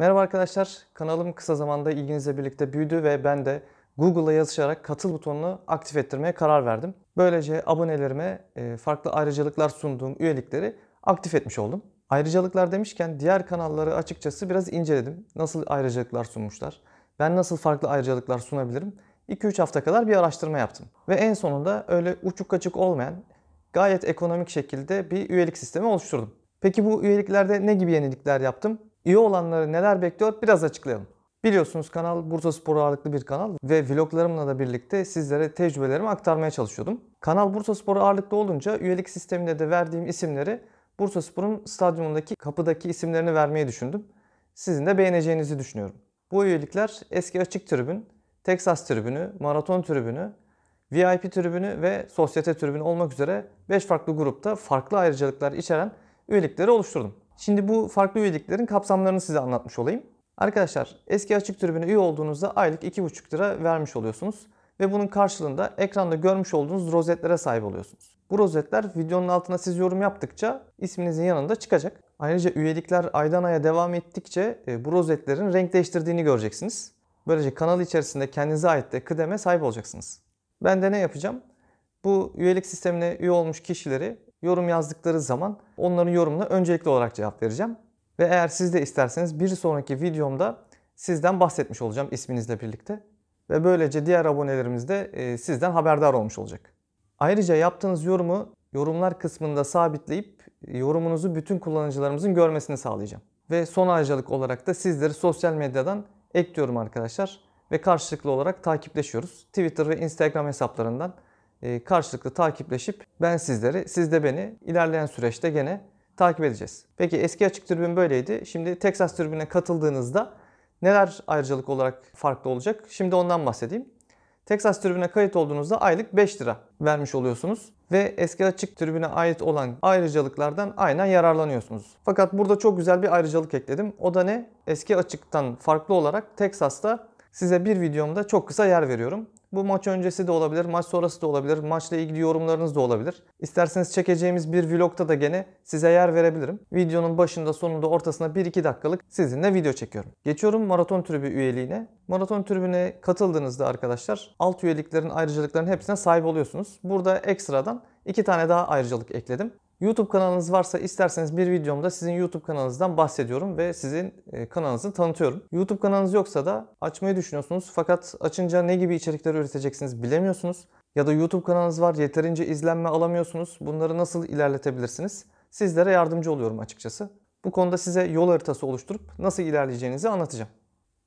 Merhaba arkadaşlar, kanalım kısa zamanda ilginizle birlikte büyüdü ve ben de Google'a yazışarak katıl butonunu aktif ettirmeye karar verdim. Böylece abonelerime e, farklı ayrıcalıklar sunduğum üyelikleri aktif etmiş oldum. Ayrıcalıklar demişken diğer kanalları açıkçası biraz inceledim. Nasıl ayrıcalıklar sunmuşlar? Ben nasıl farklı ayrıcalıklar sunabilirim? 2-3 hafta kadar bir araştırma yaptım. Ve en sonunda öyle uçuk kaçık olmayan gayet ekonomik şekilde bir üyelik sistemi oluşturdum. Peki bu üyeliklerde ne gibi yenilikler yaptım? İyi olanları neler bekliyor biraz açıklayalım. Biliyorsunuz kanal Bursa Spor ağırlıklı bir kanal ve vloglarımla da birlikte sizlere tecrübelerimi aktarmaya çalışıyordum. Kanal Bursa Spor ağırlıklı olunca üyelik sisteminde de verdiğim isimleri Bursa Spor'un stadyumundaki kapıdaki isimlerini vermeyi düşündüm. Sizin de beğeneceğinizi düşünüyorum. Bu üyelikler eski açık tribün, Texas tribünü, maraton tribünü, VIP tribünü ve sosyete tribünü olmak üzere 5 farklı grupta farklı ayrıcalıklar içeren üyelikleri oluşturdum. Şimdi bu farklı üyeliklerin kapsamlarını size anlatmış olayım. Arkadaşlar eski açık tribüne üye olduğunuzda aylık 2,5 lira vermiş oluyorsunuz. Ve bunun karşılığında ekranda görmüş olduğunuz rozetlere sahip oluyorsunuz. Bu rozetler videonun altına siz yorum yaptıkça isminizin yanında çıkacak. Ayrıca üyelikler aydan aya devam ettikçe e, bu rozetlerin renk değiştirdiğini göreceksiniz. Böylece kanal içerisinde kendinize ait de kıdeme sahip olacaksınız. Ben de ne yapacağım? Bu üyelik sistemine üye olmuş kişileri yorum yazdıkları zaman onların yorumuna öncelikli olarak cevap vereceğim. Ve eğer siz de isterseniz bir sonraki videomda sizden bahsetmiş olacağım isminizle birlikte. Ve böylece diğer abonelerimiz de e, sizden haberdar olmuş olacak. Ayrıca yaptığınız yorumu yorumlar kısmında sabitleyip e, yorumunuzu bütün kullanıcılarımızın görmesini sağlayacağım. Ve son ayrıcalık olarak da sizleri sosyal medyadan ekliyorum arkadaşlar. Ve karşılıklı olarak takipleşiyoruz. Twitter ve Instagram hesaplarından e, karşılıklı takipleşip ben sizleri, siz de beni ilerleyen süreçte gene takip edeceğiz. Peki eski açık türbün böyleydi. Şimdi Texas türbüne katıldığınızda neler ayrıcalık olarak farklı olacak? Şimdi ondan bahsedeyim. Texas türbüne kayıt olduğunuzda aylık 5 lira vermiş oluyorsunuz ve eski açık türbüne ait olan ayrıcalıklardan aynen yararlanıyorsunuz. Fakat burada çok güzel bir ayrıcalık ekledim. O da ne? Eski açıktan farklı olarak Texas'ta size bir videomda çok kısa yer veriyorum. Bu maç öncesi de olabilir, maç sonrası da olabilir, maçla ilgili yorumlarınız da olabilir. İsterseniz çekeceğimiz bir vlogta da gene size yer verebilirim. Videonun başında, sonunda, ortasına 1-2 dakikalık sizinle video çekiyorum. Geçiyorum maraton tribü üyeliğine. Maraton tribüne katıldığınızda arkadaşlar alt üyeliklerin ayrıcalıklarının hepsine sahip oluyorsunuz. Burada ekstradan iki tane daha ayrıcalık ekledim. YouTube kanalınız varsa isterseniz bir videomda sizin YouTube kanalınızdan bahsediyorum ve sizin e, kanalınızı tanıtıyorum. YouTube kanalınız yoksa da açmayı düşünüyorsunuz fakat açınca ne gibi içerikler üreteceksiniz bilemiyorsunuz. Ya da YouTube kanalınız var yeterince izlenme alamıyorsunuz. Bunları nasıl ilerletebilirsiniz? Sizlere yardımcı oluyorum açıkçası. Bu konuda size yol haritası oluşturup nasıl ilerleyeceğinizi anlatacağım.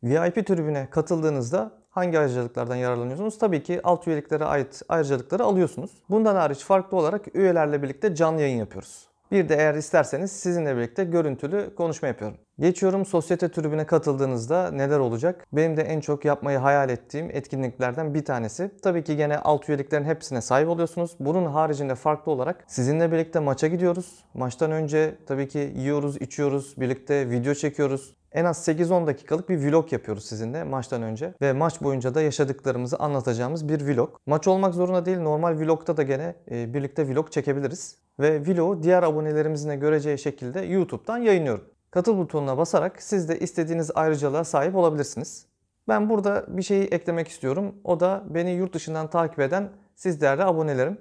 VIP tribüne katıldığınızda hangi ayrıcalıklardan yararlanıyorsunuz? Tabii ki alt üyeliklere ait ayrıcalıkları alıyorsunuz. Bundan hariç farklı olarak üyelerle birlikte canlı yayın yapıyoruz. Bir de eğer isterseniz sizinle birlikte görüntülü konuşma yapıyorum. Geçiyorum sosyete tribüne katıldığınızda neler olacak? Benim de en çok yapmayı hayal ettiğim etkinliklerden bir tanesi. Tabii ki gene alt üyeliklerin hepsine sahip oluyorsunuz. Bunun haricinde farklı olarak sizinle birlikte maça gidiyoruz. Maçtan önce tabii ki yiyoruz, içiyoruz, birlikte video çekiyoruz en az 8-10 dakikalık bir vlog yapıyoruz sizinle maçtan önce. Ve maç boyunca da yaşadıklarımızı anlatacağımız bir vlog. Maç olmak zorunda değil normal vlogta da gene e, birlikte vlog çekebiliriz. Ve vlogu diğer abonelerimizin de göreceği şekilde YouTube'dan yayınlıyorum. Katıl butonuna basarak siz de istediğiniz ayrıcalığa sahip olabilirsiniz. Ben burada bir şeyi eklemek istiyorum. O da beni yurt dışından takip eden siz değerli abonelerim.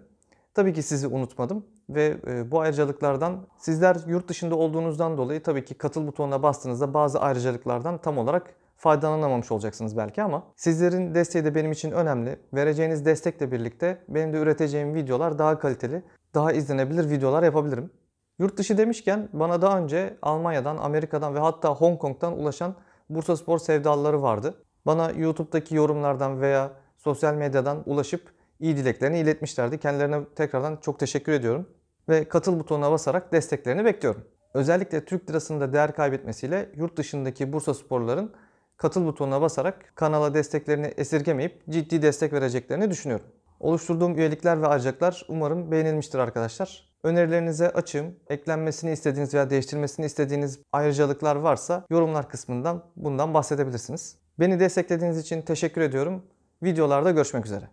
Tabii ki sizi unutmadım ve e, bu ayrıcalıklardan sizler yurt dışında olduğunuzdan dolayı tabii ki katıl butonuna bastığınızda bazı ayrıcalıklardan tam olarak faydalanamamış olacaksınız belki ama sizlerin desteği de benim için önemli. Vereceğiniz destekle birlikte benim de üreteceğim videolar daha kaliteli, daha izlenebilir videolar yapabilirim. Yurt dışı demişken bana daha önce Almanya'dan, Amerika'dan ve hatta Hong Kong'dan ulaşan Bursaspor sevdalıları vardı. Bana YouTube'daki yorumlardan veya sosyal medyadan ulaşıp iyi dileklerini iletmişlerdi. Kendilerine tekrardan çok teşekkür ediyorum ve katıl butonuna basarak desteklerini bekliyorum. Özellikle Türk lirasında değer kaybetmesiyle yurt dışındaki Bursa sporların katıl butonuna basarak kanala desteklerini esirgemeyip ciddi destek vereceklerini düşünüyorum. Oluşturduğum üyelikler ve harcaklar umarım beğenilmiştir arkadaşlar. Önerilerinize açığım. Eklenmesini istediğiniz veya değiştirmesini istediğiniz ayrıcalıklar varsa yorumlar kısmından bundan bahsedebilirsiniz. Beni desteklediğiniz için teşekkür ediyorum. Videolarda görüşmek üzere.